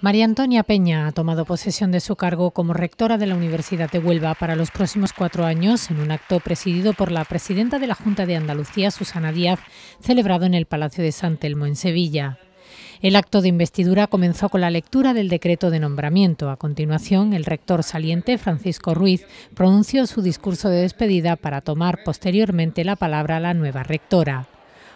María Antonia Peña ha tomado posesión de su cargo como rectora de la Universidad de Huelva para los próximos cuatro años en un acto presidido por la presidenta de la Junta de Andalucía, Susana Díaz, celebrado en el Palacio de San Telmo en Sevilla. El acto de investidura comenzó con la lectura del decreto de nombramiento. A continuación, el rector saliente, Francisco Ruiz, pronunció su discurso de despedida para tomar posteriormente la palabra a la nueva rectora.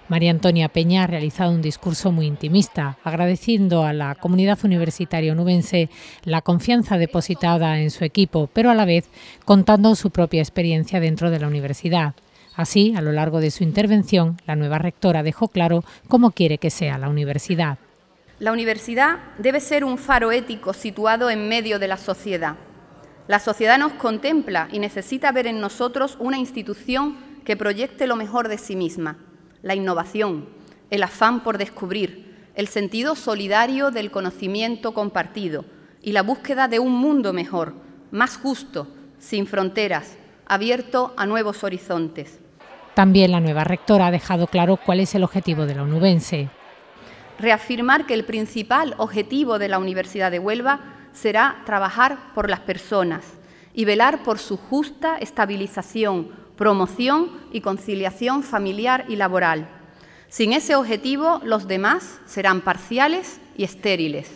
María Antonia Peña ha realizado un discurso muy intimista, agradeciendo a la comunidad universitaria onubense la confianza depositada en su equipo, pero a la vez contando su propia experiencia dentro de la universidad. Así, a lo largo de su intervención, la nueva rectora dejó claro cómo quiere que sea la universidad. La universidad debe ser un faro ético situado en medio de la sociedad. La sociedad nos contempla y necesita ver en nosotros una institución que proyecte lo mejor de sí misma la innovación, el afán por descubrir, el sentido solidario del conocimiento compartido y la búsqueda de un mundo mejor, más justo, sin fronteras, abierto a nuevos horizontes. También la nueva rectora ha dejado claro cuál es el objetivo de la onubense. Reafirmar que el principal objetivo de la Universidad de Huelva será trabajar por las personas y velar por su justa estabilización, promoción y conciliación familiar y laboral. Sin ese objetivo, los demás serán parciales y estériles,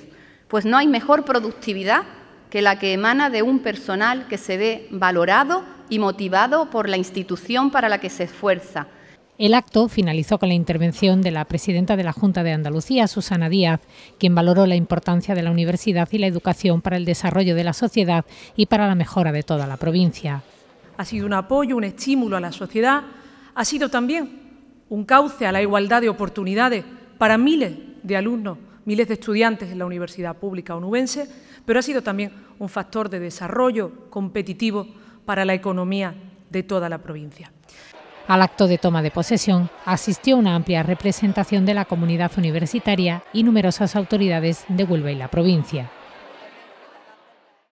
pues no hay mejor productividad que la que emana de un personal que se ve valorado y motivado por la institución para la que se esfuerza. El acto finalizó con la intervención de la presidenta de la Junta de Andalucía, Susana Díaz, quien valoró la importancia de la universidad y la educación para el desarrollo de la sociedad y para la mejora de toda la provincia ha sido un apoyo, un estímulo a la sociedad, ha sido también un cauce a la igualdad de oportunidades para miles de alumnos, miles de estudiantes en la Universidad Pública Onubense, pero ha sido también un factor de desarrollo competitivo para la economía de toda la provincia. Al acto de toma de posesión asistió una amplia representación de la comunidad universitaria y numerosas autoridades de Huelva y la provincia.